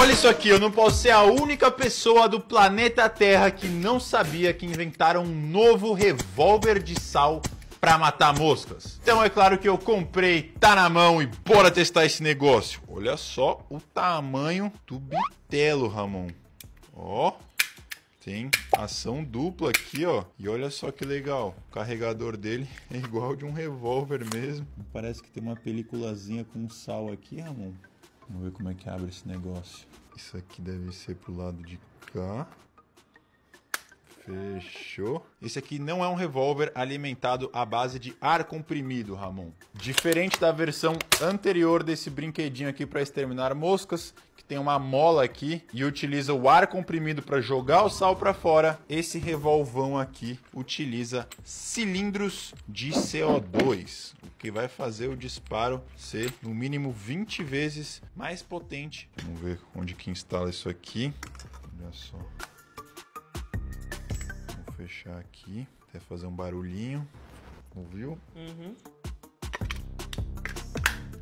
Olha isso aqui, eu não posso ser a única pessoa do planeta Terra que não sabia que inventaram um novo revólver de sal para matar moscas. Então é claro que eu comprei, tá na mão e bora testar esse negócio. Olha só o tamanho do bitelo, Ramon. Ó, tem ação dupla aqui, ó. E olha só que legal. O carregador dele é igual de um revólver mesmo. Parece que tem uma peliculazinha com sal aqui, Ramon. Vamos ver como é que abre esse negócio. Isso aqui deve ser pro lado de cá. Fechou. Esse aqui não é um revólver alimentado à base de ar comprimido, Ramon. Diferente da versão anterior desse brinquedinho aqui para exterminar moscas, que tem uma mola aqui e utiliza o ar comprimido para jogar o sal para fora, esse revolvão aqui utiliza cilindros de CO2, o que vai fazer o disparo ser no mínimo 20 vezes mais potente. Vamos ver onde que instala isso aqui. Olha só fechar aqui, até fazer um barulhinho. Ouviu? Uhum.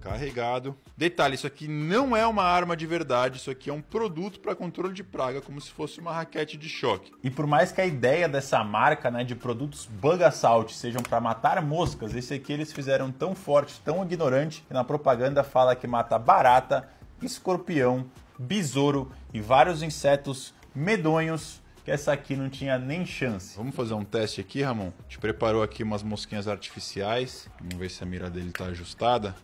Carregado. Detalhe, isso aqui não é uma arma de verdade, isso aqui é um produto para controle de praga, como se fosse uma raquete de choque. E por mais que a ideia dessa marca, né, de produtos bug assault sejam para matar moscas, esse aqui eles fizeram tão forte, tão ignorante, que na propaganda fala que mata barata, escorpião, besouro e vários insetos medonhos que essa aqui não tinha nem chance. Vamos fazer um teste aqui, Ramon? Te preparou aqui umas mosquinhas artificiais. Vamos ver se a mira dele tá ajustada.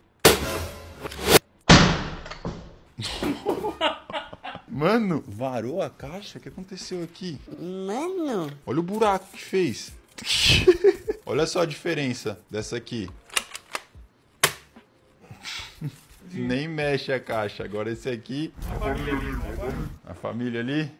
Mano, varou a caixa? O que aconteceu aqui? Mano. Olha o buraco que fez. Olha só a diferença dessa aqui. Nem mexe a caixa. Agora esse aqui. A família ali. Né? A família ali.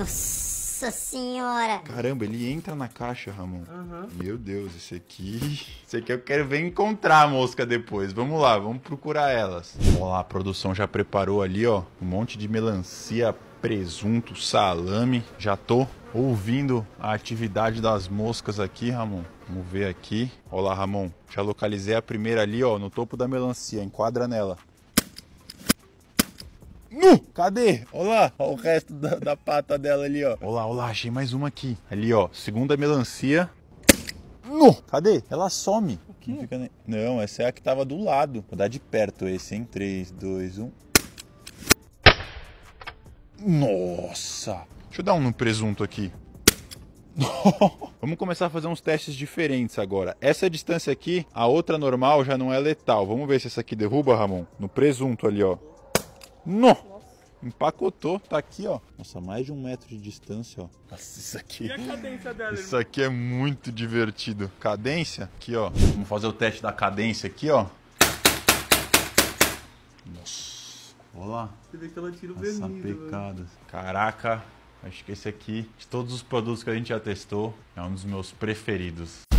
Nossa senhora! Caramba, ele entra na caixa, Ramon. Uhum. Meu Deus, esse aqui. Esse aqui eu quero ver encontrar a mosca depois. Vamos lá, vamos procurar elas. Ó lá, a produção já preparou ali, ó. Um monte de melancia, presunto, salame. Já tô ouvindo a atividade das moscas aqui, Ramon. Vamos ver aqui. Olha lá, Ramon. Já localizei a primeira ali, ó, no topo da melancia. Enquadra nela. Nu! Cadê? Olha lá, olha o resto da, da pata dela ali, ó. Olha lá, olha lá, achei mais uma aqui. Ali, ó, segunda melancia. Nu! Cadê? Ela some. O quê? Não, nem... Não, essa é a que tava do lado. Vou dar de perto esse, hein? 3, 2, 1. Nossa! Deixa eu dar um no presunto aqui. Vamos começar a fazer uns testes diferentes agora. Essa distância aqui, a outra normal já não é letal. Vamos ver se essa aqui derruba, Ramon. No presunto ali, ó. No! Empacotou, tá aqui, ó. Nossa, mais de um metro de distância, ó. Nossa, isso aqui. E a cadência dela, Isso irmão? aqui é muito divertido. Cadência, aqui, ó. Vamos fazer o teste da cadência aqui, ó. Nossa. lá. Você vê que ela tira o Nossa, né? pecado. Caraca, acho que esse aqui, de todos os produtos que a gente já testou, é um dos meus preferidos.